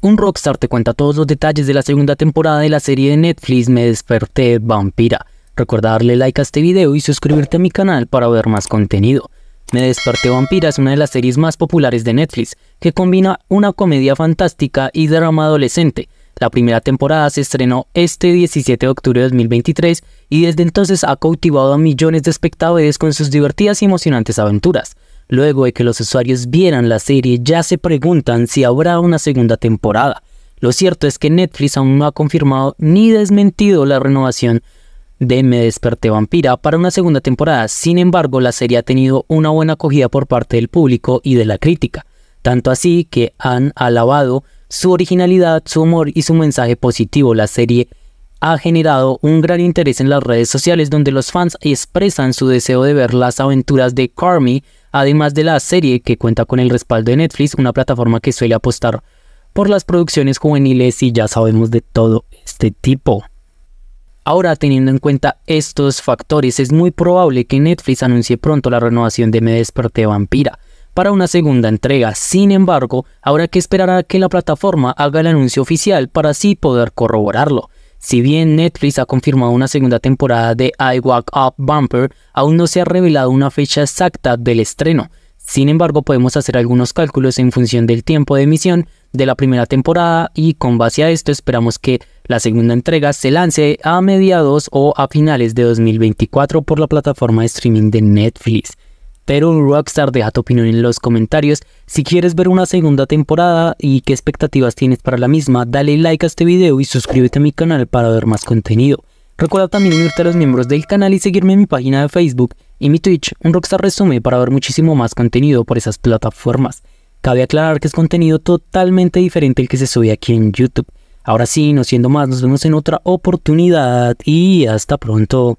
Un rockstar te cuenta todos los detalles de la segunda temporada de la serie de Netflix Me desperté vampira. Recuerda darle like a este video y suscribirte a mi canal para ver más contenido. Me desperté vampira es una de las series más populares de Netflix, que combina una comedia fantástica y drama adolescente. La primera temporada se estrenó este 17 de octubre de 2023 y desde entonces ha cautivado a millones de espectadores con sus divertidas y emocionantes aventuras. Luego de que los usuarios vieran la serie ya se preguntan si habrá una segunda temporada. Lo cierto es que Netflix aún no ha confirmado ni desmentido la renovación de Me desperté vampira para una segunda temporada. Sin embargo, la serie ha tenido una buena acogida por parte del público y de la crítica, tanto así que han alabado su originalidad, su humor y su mensaje positivo. La serie ha generado un gran interés en las redes sociales donde los fans expresan su deseo de ver las aventuras de Carmi además de la serie que cuenta con el respaldo de Netflix, una plataforma que suele apostar por las producciones juveniles y ya sabemos de todo este tipo. Ahora, teniendo en cuenta estos factores, es muy probable que Netflix anuncie pronto la renovación de Me Desperté Vampira para una segunda entrega. Sin embargo, habrá que esperar a que la plataforma haga el anuncio oficial para así poder corroborarlo. Si bien Netflix ha confirmado una segunda temporada de I Walk Up Bumper, aún no se ha revelado una fecha exacta del estreno. Sin embargo, podemos hacer algunos cálculos en función del tiempo de emisión de la primera temporada y con base a esto esperamos que la segunda entrega se lance a mediados o a finales de 2024 por la plataforma de streaming de Netflix. Pero Rockstar, deja tu opinión en los comentarios. Si quieres ver una segunda temporada y qué expectativas tienes para la misma, dale like a este video y suscríbete a mi canal para ver más contenido. Recuerda también unirte a los miembros del canal y seguirme en mi página de Facebook y mi Twitch, un Rockstar Resume, para ver muchísimo más contenido por esas plataformas. Cabe aclarar que es contenido totalmente diferente al que se sube aquí en YouTube. Ahora sí, no siendo más, nos vemos en otra oportunidad y hasta pronto.